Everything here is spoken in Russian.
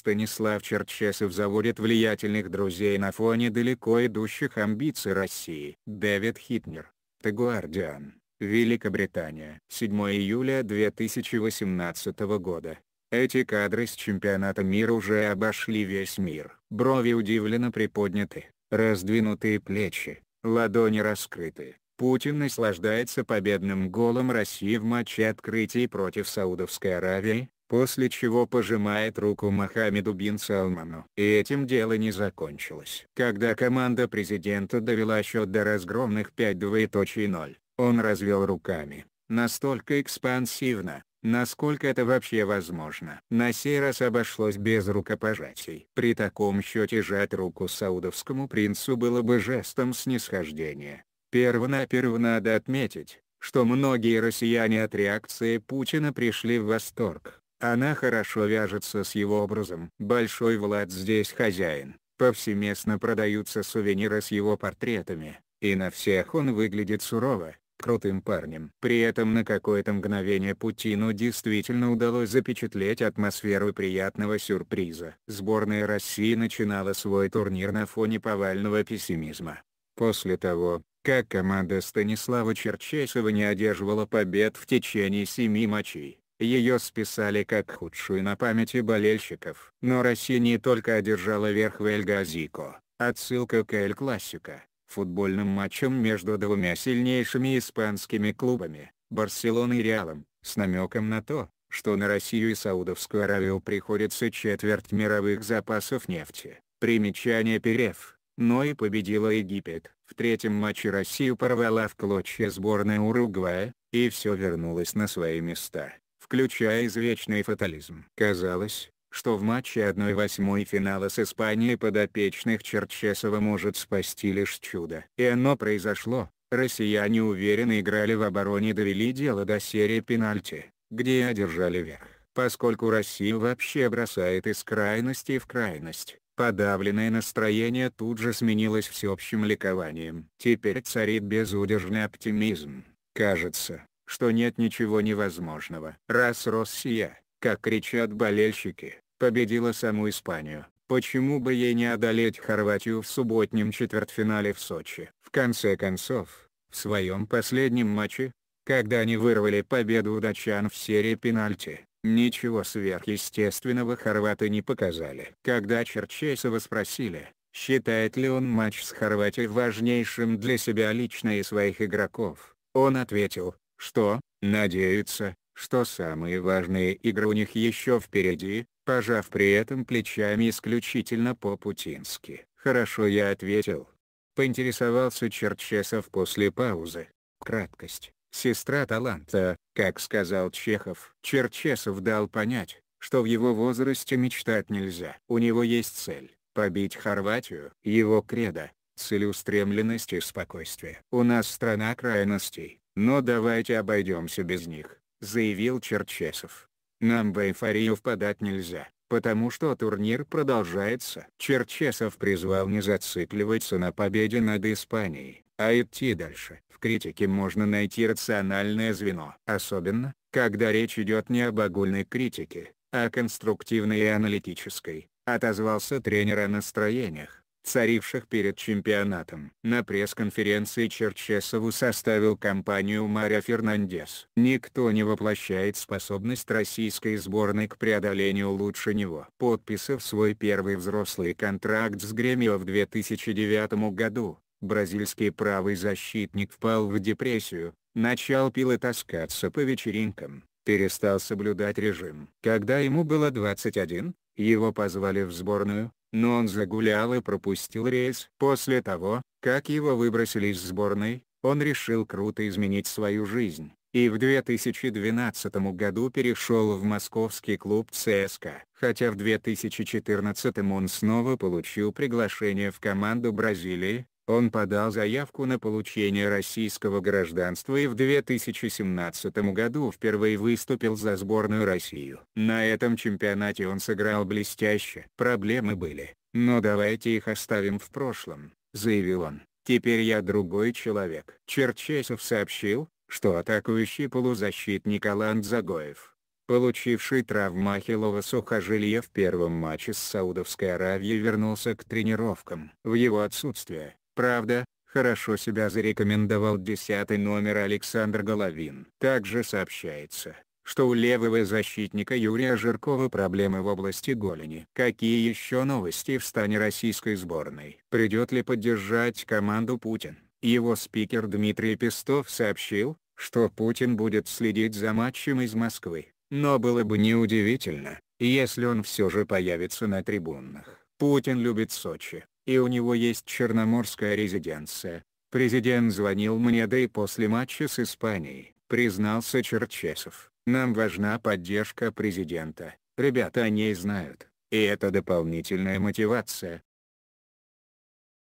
Станислав Черчесов заводит влиятельных друзей на фоне далеко идущих амбиций России. Дэвид Хитнер. The Guardian. Великобритания. 7 июля 2018 года. Эти кадры с чемпионата мира уже обошли весь мир. Брови удивленно приподняты, раздвинутые плечи, ладони раскрыты. Путин наслаждается победным голом России в матче открытий против Саудовской Аравии, после чего пожимает руку Мохаммеду бин Салману. И этим дело не закончилось. Когда команда президента довела счет до разгромных 5-0, он развел руками. Настолько экспансивно, насколько это вообще возможно. На сей раз обошлось без рукопожатий. При таком счете жать руку саудовскому принцу было бы жестом снисхождения. Первонаперво надо отметить, что многие россияне от реакции Путина пришли в восторг. Она хорошо вяжется с его образом. Большой Влад здесь хозяин. Повсеместно продаются сувениры с его портретами, и на всех он выглядит сурово, крутым парнем. При этом на какое-то мгновение Путину действительно удалось запечатлеть атмосферу приятного сюрприза. Сборная России начинала свой турнир на фоне повального пессимизма. После того, как команда Станислава Черчесова не одерживала побед в течение семи матчей, ее списали как худшую на памяти болельщиков. Но Россия не только одержала верх в Эль-Газико, отсылка к Эль-Классико, футбольным матчем между двумя сильнейшими испанскими клубами, Барселоной и Реалом, с намеком на то, что на Россию и Саудовскую Аравию приходится четверть мировых запасов нефти. Примечание Перев, но и победила Египет. В третьем матче Россию порвала в клочья сборная Уругвая, и все вернулось на свои места включая извечный фатализм. Казалось, что в матче 1-8 финала с Испанией подопечных Черчесова может спасти лишь чудо. И оно произошло. Россияне уверенно играли в обороне и довели дело до серии пенальти, где одержали верх. Поскольку Россия вообще бросает из крайности в крайность, подавленное настроение тут же сменилось всеобщим ликованием. Теперь царит безудержный оптимизм. Кажется, что нет ничего невозможного. Раз Россия, как кричат болельщики, победила саму Испанию, почему бы ей не одолеть Хорватию в субботнем четвертьфинале в Сочи? В конце концов, в своем последнем матче, когда они вырвали победу у датчан в серии пенальти, ничего сверхъестественного хорваты не показали. Когда Черчесова спросили, считает ли он матч с Хорватией важнейшим для себя лично и своих игроков, он ответил, что, надеются, что самые важные игры у них еще впереди, пожав при этом плечами исключительно по-путински. Хорошо я ответил. Поинтересовался Черчесов после паузы. Краткость, сестра таланта, как сказал Чехов. Черчесов дал понять, что в его возрасте мечтать нельзя. У него есть цель – побить Хорватию. Его кредо – целеустремленность и спокойствие. У нас страна крайностей. «Но давайте обойдемся без них», — заявил Черчесов. «Нам в эйфорию впадать нельзя, потому что турнир продолжается». Черчесов призвал не зацикливаться на победе над Испанией, а идти дальше. В критике можно найти рациональное звено. Особенно, когда речь идет не об огульной критике, а конструктивной и аналитической, отозвался тренер о настроениях царивших перед чемпионатом. На пресс-конференции Черчесову составил компанию Мария Фернандес. Никто не воплощает способность российской сборной к преодолению лучше него. Подписав свой первый взрослый контракт с Гремио в 2009 году, бразильский правый защитник впал в депрессию, начал пил и таскаться по вечеринкам, перестал соблюдать режим. Когда ему было 21, его позвали в сборную, но он загулял и пропустил рейс. После того, как его выбросили из сборной, он решил круто изменить свою жизнь, и в 2012 году перешел в московский клуб ЦСКА. Хотя в 2014 он снова получил приглашение в команду Бразилии, он подал заявку на получение российского гражданства и в 2017 году впервые выступил за сборную Россию. На этом чемпионате он сыграл блестяще. Проблемы были, но давайте их оставим в прошлом, заявил он. Теперь я другой человек. Черчесов сообщил, что атакующий полузащитник Алан Загоев, получивший травму ахиллова сухожилия в первом матче с Саудовской Аравией вернулся к тренировкам. В его отсутствие, Правда, хорошо себя зарекомендовал десятый номер Александр Головин. Также сообщается, что у левого защитника Юрия Жиркова проблемы в области голени. Какие еще новости в стане российской сборной? Придет ли поддержать команду Путин? Его спикер Дмитрий Пестов сообщил, что Путин будет следить за матчем из Москвы. Но было бы неудивительно, если он все же появится на трибунах. Путин любит Сочи и у него есть черноморская резиденция. Президент звонил мне да и после матча с Испанией, признался Черчесов. Нам важна поддержка президента, ребята о ней знают, и это дополнительная мотивация.